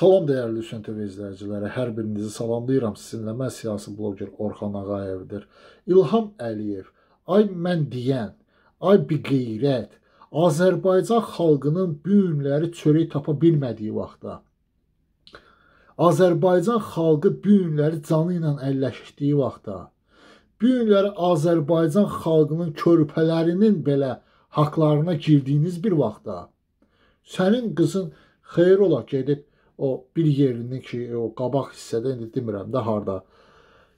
Salam dəyərli Hüseyn TV izləyiciləri, hər birinizi salamlayıram. Sizinlə mən siyasi bloger Orxan Ağayevdir. İlham Əliyev, ay mən deyən, ay bir qeyrət, Azərbaycan xalqının bu günləri çörək tapa bilmədiyi vaxtda, Azərbaycan xalqı bu günləri canı ilə əlləşdiyi vaxtda, bu günləri Azərbaycan xalqının körpələrinin belə haqlarına girdiyiniz bir vaxtda, sənin qızın xeyir ola gedib o bir yerinin ki, o qabaq hissədə indi demirəm də harda.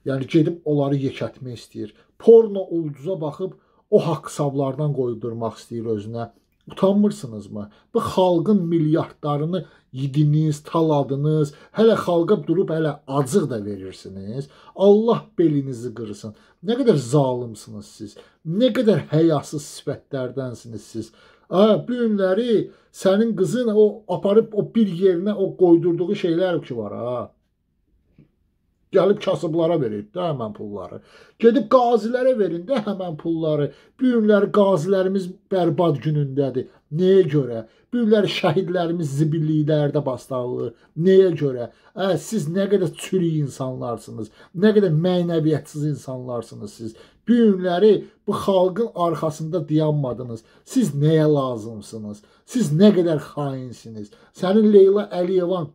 Yəni gedib onları yekətmək istəyir. Porno ulduza baxıb o haqq hesablardan qoydurmaq istəyir özünə. Utanmırsınızmı? Bu xalqın milyardlarını yediniz, taladınız, hələ xalqa durub hələ acıq da verirsiniz. Allah belinizi qırsın. Nə qədər zalımsınız siz. Nə qədər həyasız sifətlərdənsiniz siz. A, bu günləri sənin qızın o aparıb o bir yerinə o qoydurduğu şeylər ki var ha. Gəlib kasıblara verir də həmən pulları. Gedib qazilərə verin də həmən pulları. Bu günləri qazilərimiz bərbad günündədir. Nəyə görə? Bu günləri şəhidlərimiz zibilliklərdə basdalır. Nəyə görə? Ə, siz nə qədər çürük insanlarsınız. Nə qədər mənəviyyətsiz insanlarsınız siz. Bu günləri bu xalqın arxasında dayanmadınız. Siz nəyə lazımsınız? Siz nə qədər xainsiniz? Sənin Leyla Əliyevan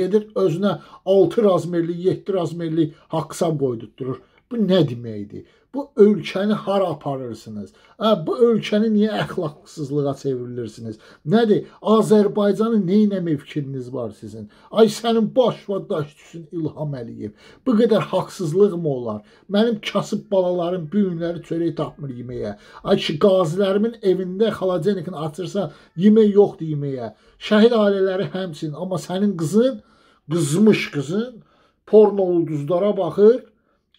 gedir özünə 6 razmerlik, 7 razmerlik haqsam qoydurur. Bu nə deməkdir? Bu ölkəni hara aparırsınız? Ə, hə, bu ölkəni niyə əxlaqsızlığa çevirirsiniz? Nədir? Azərbaycanı neynəmək fikriniz var sizin? Ay sənin baş və daş düşsün İlham Əliyev. Bu qədər haqsızlıqmı olar? Mənim kasıb balalarım bu günləri çörək tapmır yeməyə. Ay ki, qazilərimin evində xalacenikini açırsan, yemək yoxdur yeməyə. Şəhid ailələri həmçinin, amma sənin qızın, qızmış qızın porno ulduzlara baxır,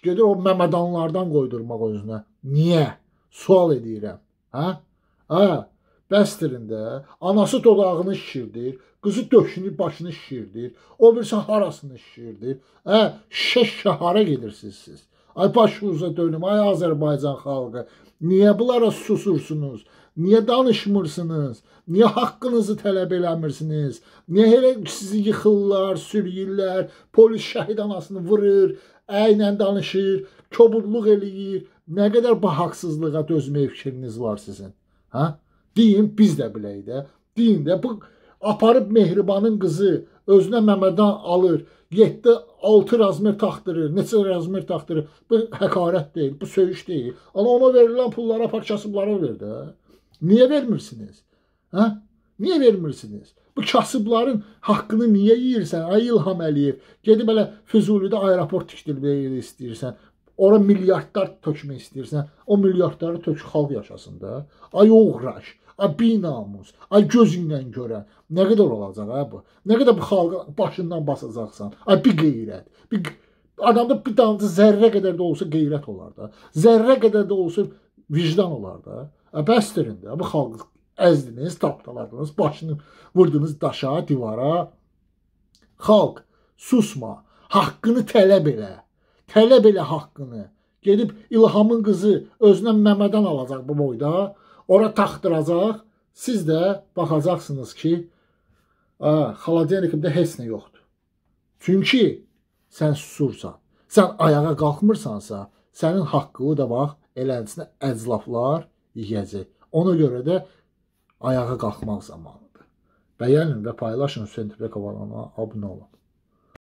gedir o məmədanlardan qoydurmaq özünə. Niyə? Sual edirəm. Hə? Hə? Bəsdirində anası dodağını şişirdir, qızı döşünü, başını şişirdir, o birisi harasını şişirdir. Hə, şeş şəhara gedirsiniz siz. Ay başınıza dönüm, ay Azərbaycan xalqı. Niyə bunlara susursunuz? Niyə danışmırsınız? Niyə haqqınızı tələb eləmirsiniz? Niyə elə sizi yıxırlar, sürüyürlər, polis şəhid anasını vurur, əylə danışır, kobudluq eləyir. Nə qədər bu haqsızlığa dözmək fikriniz var sizin? Hə? Deyin, biz də bilək də. Deyin də bu aparıb Mehribanın qızı özünə Məmədan alır. 7 6 razmir taxdırır. Neçə razmir taxdırır? Bu həqarət deyil, bu söyüş deyil. Amma ona verilən pullara parçasıblara ver də. Hə? Niyə vermirsiniz? Hə? Niyə vermirsiniz? Bu kasıbların haqqını niyə yeyirsən? Ay İlham Əliyev, gedib elə Füzulidə aeroport tikdirmək istəyirsən. Ora milyardlar tökmək istəyirsən. O milyardları tök xalq yaşasın da. Ay oğraş, ay binamus, ay gözünlə görən. Nə qədər olacaq ha bu? Nə qədər bu xalqı başından basacaqsan? Ay bir qeyrət, bir adamda bir damcı zərrə qədər də olsa qeyrət olar da. Zərrə qədər də olsa vicdan olar da. Ə, bəsdirin də bu xalq əzdiniz, tapdaladınız, başını vurdunuz daşa, divara. Xalq, susma, haqqını tələb elə. Tələb elə haqqını. Gedib İlhamın qızı özünə Məmədən alacaq bu boyda, ora taxtıracaq. Siz də baxacaqsınız ki, xaladenikimdə heç nə yoxdur. Çünki sən susursan, sən ayağa qalxmırsansa, sənin haqqını da bax, eləncəsinə əclaflar yiyəcək. Ona görə də ayağa qalxmaq zamanıdır. Bəyənin və paylaşın Sentebekovanana abunə olun.